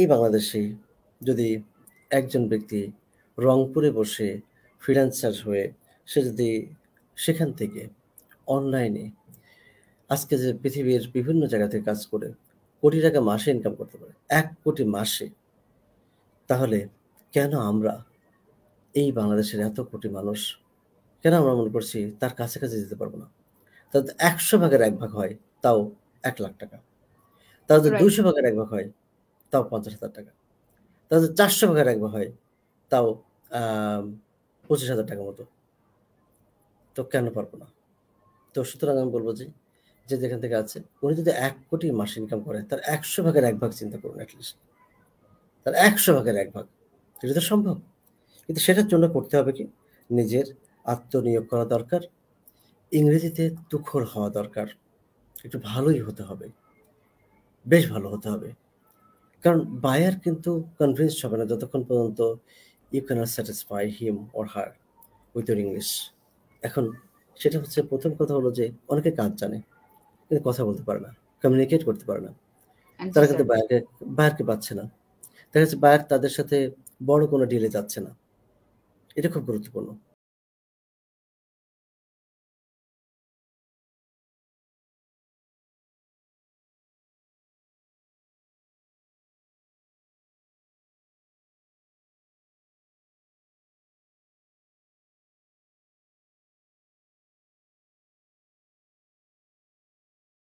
এই বাংলাদেশে যদি একজন ব্যক্তি রংপুরে বসে ফ্রিল্যান্সার হয়ে সে যদি সেখান থেকে অনলাইনে আজকে যে পৃথিবীর বিভিন্ন জায়গা থেকে কাজ করে কোটি টাকা মাসে ইনকাম করতে পারে এক কোটি মাসে তাহলে কেন আমরা এই বাংলাদেশের এত কোটি মানুষ কেন আমরা মনে করছি তার কাছে কাছে যেতে পারবো না তাদের একশো ভাগের এক ভাগ হয় তাও এক লাখ টাকা তাদের দুশো ভাগের এক ভাগ হয় তাও পঞ্চাশ হাজার টাকা তাহলে চারশো ভাগে একবার হয় তাও পঁচিশ হাজার টাকা মতো তো কেন পারবো না তো সুতরাং আমি বলবো যে যে যেখান থেকে আছে উনি যদি এক কোটি মাস ইনকাম করে তার একশো ভাগের এক ভাগ চিন্তা করুন অ্যাটলিস্ট তার একশো ভাগের এক ভাগ এটা তো সম্ভব কিন্তু সেটার জন্য করতে হবে কি নিজের আত্মনিয়োগ করা দরকার ইংরেজিতে তুখর হওয়া দরকার একটু ভালোই হতে হবে বেশ ভালো হতে হবে কারণ বায়ার কিন্তু কনভিন্সড হবে না যতক্ষণ পর্যন্ত you are satisfy him or her with your English এখন সেটা হচ্ছে প্রথম কথা হলো যে অনেকে কাজ জানে কিন্তু কথা বলতে পারে না কমিউনিকেট করতে পারে না তারা কিন্তু বায়ারকে বায়ারকে পাচ্ছে না দেখা যাচ্ছে বায়ার তাদের সাথে বড় কোনো ডিলে যাচ্ছে না এটা খুব গুরুত্বপূর্ণ